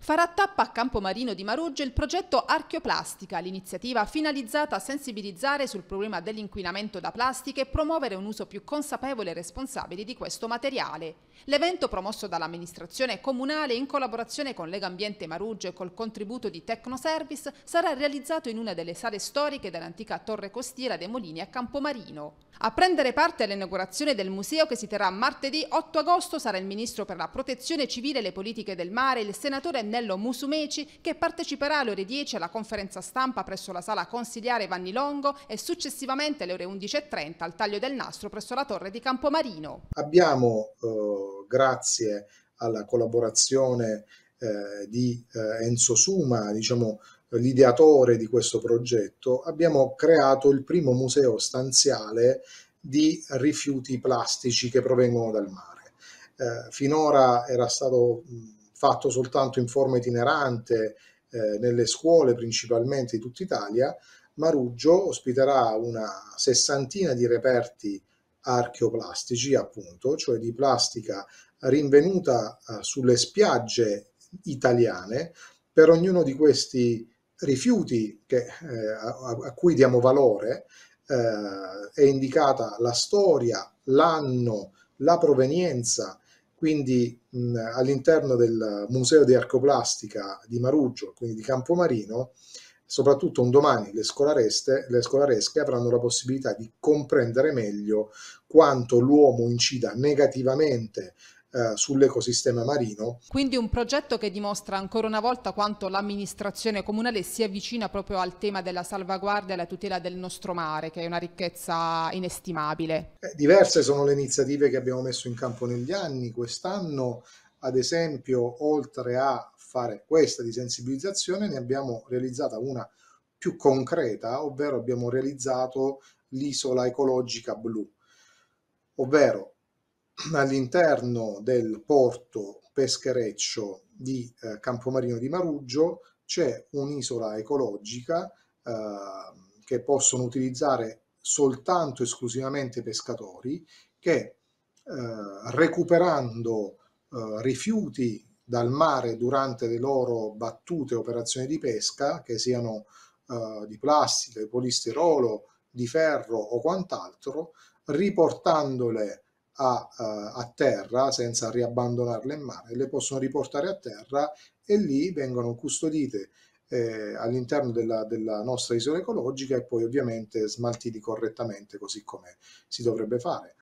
Farà tappa a Campomarino di Maruggio il progetto Archeoplastica, l'iniziativa finalizzata a sensibilizzare sul problema dell'inquinamento da plastica e promuovere un uso più consapevole e responsabile di questo materiale. L'evento promosso dall'amministrazione comunale in collaborazione con Lega Ambiente Maruggio e col contributo di Tecnoservice sarà realizzato in una delle sale storiche dell'antica torre costiera dei Molini a Campomarino. A prendere parte all'inaugurazione del museo che si terrà martedì 8 agosto sarà il ministro per la protezione civile e le politiche del mare, il senatore nello Musumeci che parteciperà alle ore 10 alla conferenza stampa presso la sala consigliare Vanni Longo e successivamente alle ore 11.30 al taglio del nastro presso la torre di Campomarino. Abbiamo, eh, grazie alla collaborazione eh, di eh, Enzo Suma, diciamo, l'ideatore di questo progetto, abbiamo creato il primo museo stanziale di rifiuti plastici che provengono dal mare. Eh, finora era stato fatto soltanto in forma itinerante eh, nelle scuole principalmente di tutta Italia, Maruggio ospiterà una sessantina di reperti archeoplastici, appunto, cioè di plastica rinvenuta eh, sulle spiagge italiane. Per ognuno di questi rifiuti che, eh, a, a, cui diamo valore eh, è indicata la storia, l'anno, la provenienza, quindi mh, all'interno del Museo di Arcoplastica di Maruggio, quindi di Campomarino, soprattutto un domani le, le scolaresche avranno la possibilità di comprendere meglio quanto l'uomo incida negativamente eh, sull'ecosistema marino. Quindi un progetto che dimostra ancora una volta quanto l'amministrazione comunale si avvicina proprio al tema della salvaguardia e la tutela del nostro mare, che è una ricchezza inestimabile. Eh, diverse sono le iniziative che abbiamo messo in campo negli anni. Quest'anno, ad esempio, oltre a fare questa di sensibilizzazione, ne abbiamo realizzata una più concreta, ovvero abbiamo realizzato l'isola ecologica blu, ovvero all'interno del porto peschereccio di eh, Campomarino di Maruggio c'è un'isola ecologica eh, che possono utilizzare soltanto esclusivamente pescatori che eh, recuperando eh, rifiuti dal mare durante le loro battute operazioni di pesca, che siano eh, di plastica, di polistirolo, di ferro o quant'altro, riportandole a, uh, a, terra senza riabbandonarle in mare, le possono riportare a terra e lì vengono custodite eh, all'interno della, della, nostra isola ecologica e poi ovviamente smaltiti correttamente così come si dovrebbe fare.